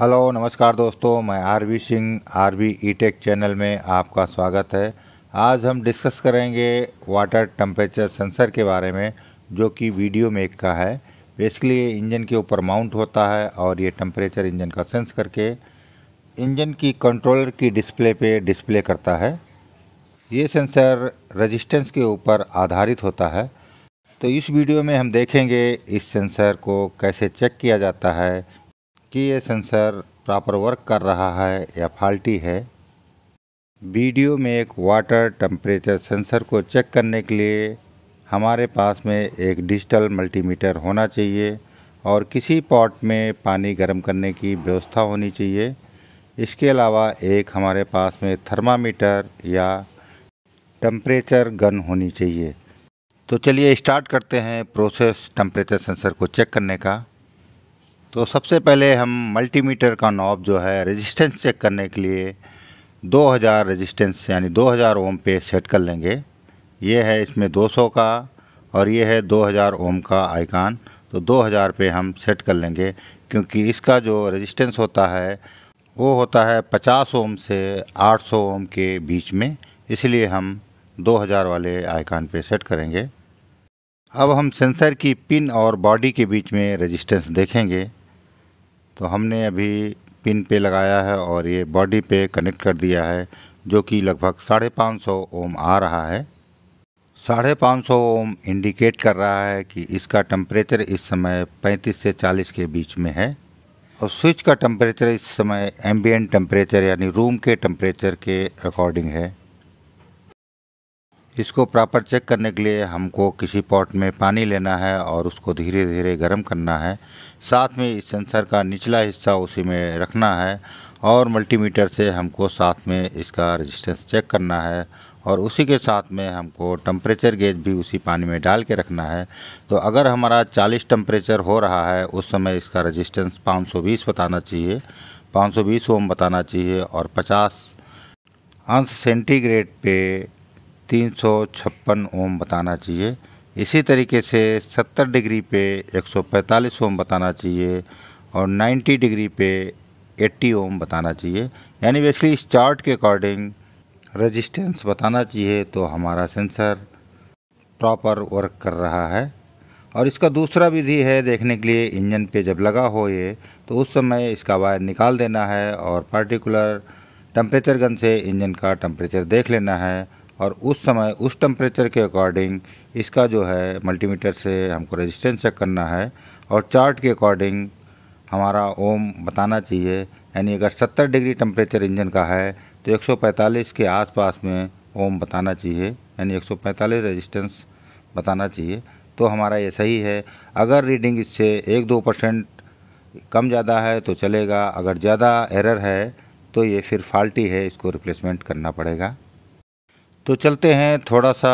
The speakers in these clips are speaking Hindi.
हेलो नमस्कार दोस्तों मैं RV Singh RV eTech channel में आपका स्वागत है आज हम डिस्कस करेंगे वाटर टेम्परेचर सेंसर के बारे में जो कि वीडियो मेक का है बेसिकली ये इंजन के ऊपर माउंट होता है और ये टेम्परेचर इंजन का सेंस करके इंजन की कंट्रोलर की डिस्प्ले पे डिस्प्ले करता है ये सेंसर रजिस्टेंस के ऊपर आधारित होता है तो इस वीडियो में हम देखेंगे इस सेंसर को कैसे चेक किया जाता है कि ये सेंसर प्रॉपर वर्क कर रहा है या फाल्टी है वीडियो में एक वाटर टेम्परेचर सेंसर को चेक करने के लिए हमारे पास में एक डिजिटल मल्टीमीटर होना चाहिए और किसी पॉट में पानी गर्म करने की व्यवस्था होनी चाहिए इसके अलावा एक हमारे पास में थर्मामीटर या टेम्परेचर गन होनी चाहिए तो चलिए स्टार्ट करते हैं प्रोसेस टेम्परेचर सेंसर को चेक करने का तो सबसे पहले हम मल्टीमीटर का नॉब जो है रेजिस्टेंस चेक करने के लिए 2000 रेजिस्टेंस यानी 2000 ओम पे सेट कर लेंगे ये है इसमें 200 का और ये है 2000 ओम का आइकान तो 2000 पे हम सेट कर लेंगे क्योंकि इसका जो रेजिस्टेंस होता है वो होता है 50 ओम से 800 ओम के बीच में इसलिए हम 2000 वाले आइकान पे सेट करेंगे अब हम सेंसर की पिन और बॉडी के बीच में रेजिस्टेंस देखेंगे तो हमने अभी पिन पे लगाया है और ये बॉडी पे कनेक्ट कर दिया है जो कि लगभग साढ़े पाँच सौ ओम आ रहा है साढ़े पाँच सौ ओम इंडिकेट कर रहा है कि इसका टम्परेचर इस समय पैंतीस से चालीस के बीच में है और स्विच का टम्परेचर इस समय एम्बियन टम्परेचर यानी रूम के टम्परेचर के अकॉर्डिंग है इसको प्रॉपर चेक करने के लिए हमको किसी पॉट में पानी लेना है और उसको धीरे धीरे गर्म करना है साथ में इस सेंसर का निचला हिस्सा उसी में रखना है और मल्टीमीटर से हमको साथ में इसका रेजिस्टेंस चेक करना है और उसी के साथ में हमको टम्परेचर गेज भी उसी पानी में डाल के रखना है तो अगर हमारा 40 टम्परेचर हो रहा है उस समय इसका रेजिस्टेंस 520 बताना चाहिए 520 ओम बताना चाहिए और 50 अंश सेंटीग्रेड पे तीन सौ छप्पन ओम बताना चाहिए इसी तरीके से 70 डिग्री पे 145 ओम बताना चाहिए और 90 डिग्री पे 80 ओम बताना चाहिए यानी बेसिकली इस चार्ट के अकॉर्डिंग रेजिस्टेंस बताना चाहिए तो हमारा सेंसर प्रॉपर वर्क कर रहा है और इसका दूसरा विधि है देखने के लिए इंजन पे जब लगा हो ये तो उस समय इसका वायर निकाल देना है और पार्टिकुलर टेम्परेचर गन से इंजन का टेम्परेचर देख लेना है और उस समय उस टेम्परेचर के अकॉर्डिंग इसका जो है मल्टीमीटर से हमको रेजिस्टेंस चेक करना है और चार्ट के अकॉर्डिंग हमारा ओम बताना चाहिए यानी अगर 70 डिग्री टेम्परेचर इंजन का है तो 145 के आसपास में ओम बताना चाहिए यानी 145 रेजिस्टेंस बताना चाहिए तो हमारा ये सही है अगर रीडिंग इससे एक दो परसेंट कम ज़्यादा है तो चलेगा अगर ज़्यादा एरर है तो ये फिर फाल्टी है इसको रिप्लेसमेंट करना पड़ेगा तो चलते हैं थोड़ा सा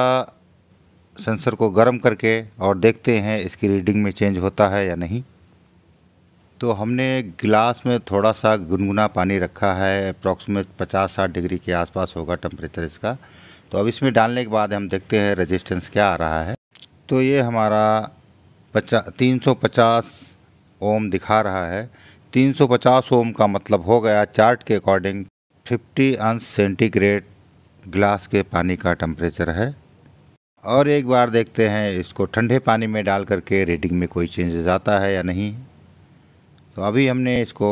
सेंसर को गर्म करके और देखते हैं इसकी रीडिंग में चेंज होता है या नहीं तो हमने गिलास में थोड़ा सा गुनगुना पानी रखा है अप्रॉक्सीमेट पचास साठ डिग्री के आसपास होगा टेम्परेचर इसका तो अब इसमें डालने के बाद हम देखते हैं रेजिस्टेंस क्या आ रहा है तो ये हमारा पचास तीन सौ पचास ओम दिखा रहा है 350 ओम का मतलब हो गया चार्ट के अकॉर्डिंग 50 अंश सेंटीग्रेड ग्लास के पानी का टम्परेचर है और एक बार देखते हैं इसको ठंडे पानी में डाल करके रेटिंग में कोई चेंजेस आता है या नहीं तो अभी हमने इसको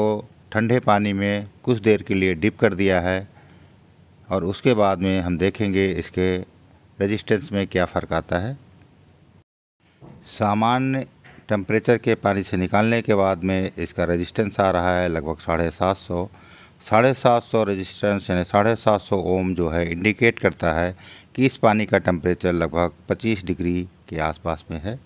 ठंडे पानी में कुछ देर के लिए डिप कर दिया है और उसके बाद में हम देखेंगे इसके रेजिस्टेंस में क्या फ़र्क आता है सामान्य टेम्परेचर के पानी से निकालने के बाद में इसका रेजिस्टेंस आ रहा है लगभग साढ़े सात सौ साढ़े सात सौ रजिस्टेंस यानी साढ़े सात सौ ओम जो है इंडिकेट करता है कि इस पानी का टेम्परेचर लगभग 25 डिग्री के आसपास में है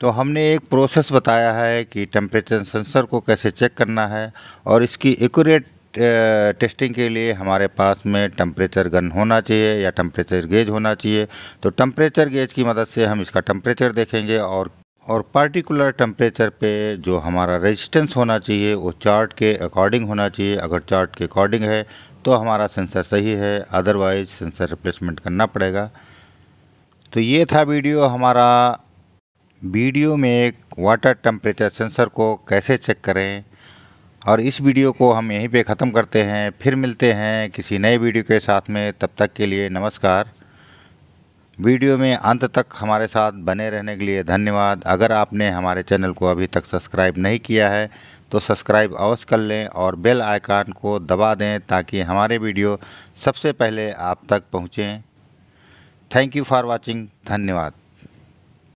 तो हमने एक प्रोसेस बताया है कि टेम्परेचर सेंसर को कैसे चेक करना है और इसकी एक्यूरेट टेस्टिंग के लिए हमारे पास में टम्परेचर गन होना चाहिए या टम्परेचर गेज होना चाहिए तो टेम्परेचर गेज की मदद से हम इसका टम्परेचर देखेंगे और और पार्टिकुलर टेम्परेचर पे जो हमारा रेजिस्टेंस होना चाहिए वो चार्ट के अकॉर्डिंग होना चाहिए अगर चार्ट के अकॉर्डिंग है तो हमारा सेंसर सही है अदरवाइज सेंसर रिप्लेसमेंट करना पड़ेगा तो ये था वीडियो हमारा वीडियो में एक वाटर टेम्परेचर सेंसर को कैसे चेक करें और इस वीडियो को हम यहीं पे ख़त्म करते हैं फिर मिलते हैं किसी नए वीडियो के साथ में तब तक के लिए नमस्कार वीडियो में अंत तक हमारे साथ बने रहने के लिए धन्यवाद अगर आपने हमारे चैनल को अभी तक सब्सक्राइब नहीं किया है तो सब्सक्राइब अवश्य कर लें और बेल आइकान को दबा दें ताकि हमारे वीडियो सबसे पहले आप तक पहुँचें थैंक यू फॉर वॉचिंग धन्यवाद